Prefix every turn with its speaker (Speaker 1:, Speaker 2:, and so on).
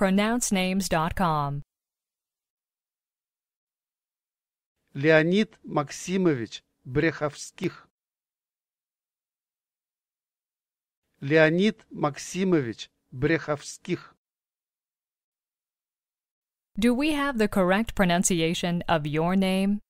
Speaker 1: pronouncenames.com.
Speaker 2: Леонид Максимович Бреховских. Леонид Максимович Бреховских.
Speaker 1: Do we have the correct pronunciation of your name?